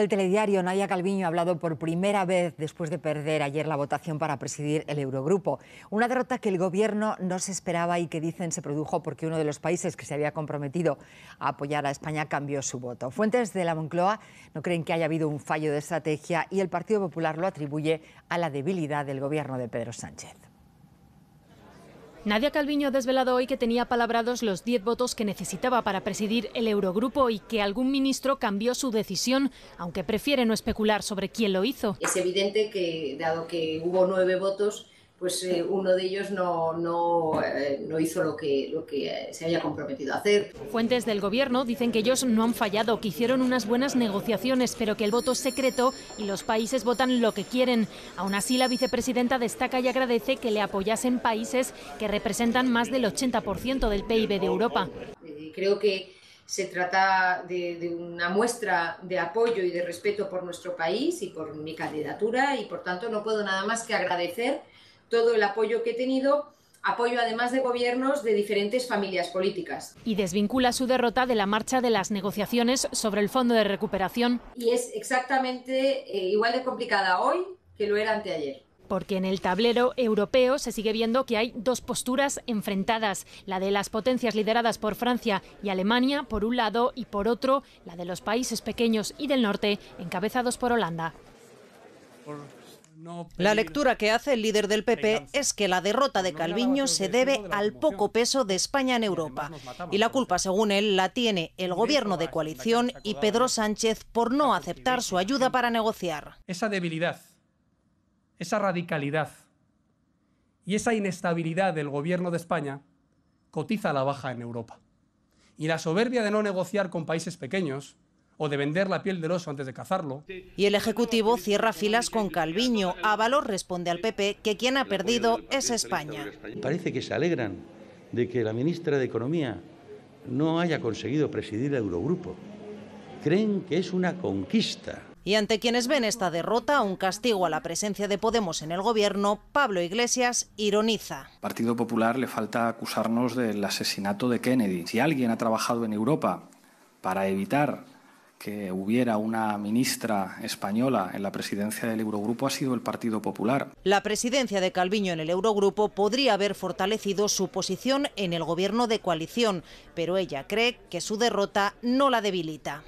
El telediario Nadia Calviño ha hablado por primera vez después de perder ayer la votación para presidir el Eurogrupo. Una derrota que el gobierno no se esperaba y que dicen se produjo porque uno de los países que se había comprometido a apoyar a España cambió su voto. Fuentes de la Moncloa no creen que haya habido un fallo de estrategia y el Partido Popular lo atribuye a la debilidad del gobierno de Pedro Sánchez. Nadia Calviño ha desvelado hoy que tenía palabrados los 10 votos que necesitaba para presidir el Eurogrupo y que algún ministro cambió su decisión, aunque prefiere no especular sobre quién lo hizo. Es evidente que, dado que hubo nueve votos, pues eh, uno de ellos eh, no, hizo lo que, lo que eh, se haya comprometido a hacer. Fuentes del Gobierno dicen que ellos no han fallado, que hicieron unas buenas negociaciones, pero que el voto es secreto y los países votan lo que quieren. Aún así, la vicepresidenta destaca y agradece que le apoyasen países que representan más del 80% del PIB de Europa. creo que se trata de, una muestra de apoyo y de respeto por nuestro país y por mi candidatura y por tanto no puedo nada más que agradecer todo el apoyo que he tenido apoyo además de gobiernos de diferentes familias políticas. Y desvincula su derrota de la marcha de las negociaciones sobre el Fondo de Recuperación. Y es exactamente eh, igual de complicada hoy que lo era anteayer. Porque en el tablero europeo se sigue viendo que hay dos posturas enfrentadas, la de las potencias lideradas por Francia y Alemania por un lado y por otro, la de los países pequeños y del norte encabezados por Holanda. La lectura que hace el líder del PP es que la derrota de Calviño se debe al poco peso de España en Europa. Y la culpa, según él, la tiene el gobierno de coalición y Pedro Sánchez por no aceptar su ayuda para negociar. Esa debilidad, esa radicalidad y esa inestabilidad del gobierno de España cotiza la baja en Europa. Y la soberbia de no negociar con países pequeños o de vender la piel del oso antes de cazarlo. Y el Ejecutivo cierra filas con Calviño. valor responde al PP que quien ha perdido es España. Parece que se alegran de que la ministra de Economía no haya conseguido presidir el Eurogrupo. Creen que es una conquista. Y ante quienes ven esta derrota, un castigo a la presencia de Podemos en el gobierno, Pablo Iglesias ironiza. Partido Popular le falta acusarnos del asesinato de Kennedy. Si alguien ha trabajado en Europa para evitar que hubiera una ministra española en la presidencia del Eurogrupo ha sido el Partido Popular. La presidencia de Calviño en el Eurogrupo podría haber fortalecido su posición en el gobierno de coalición, pero ella cree que su derrota no la debilita.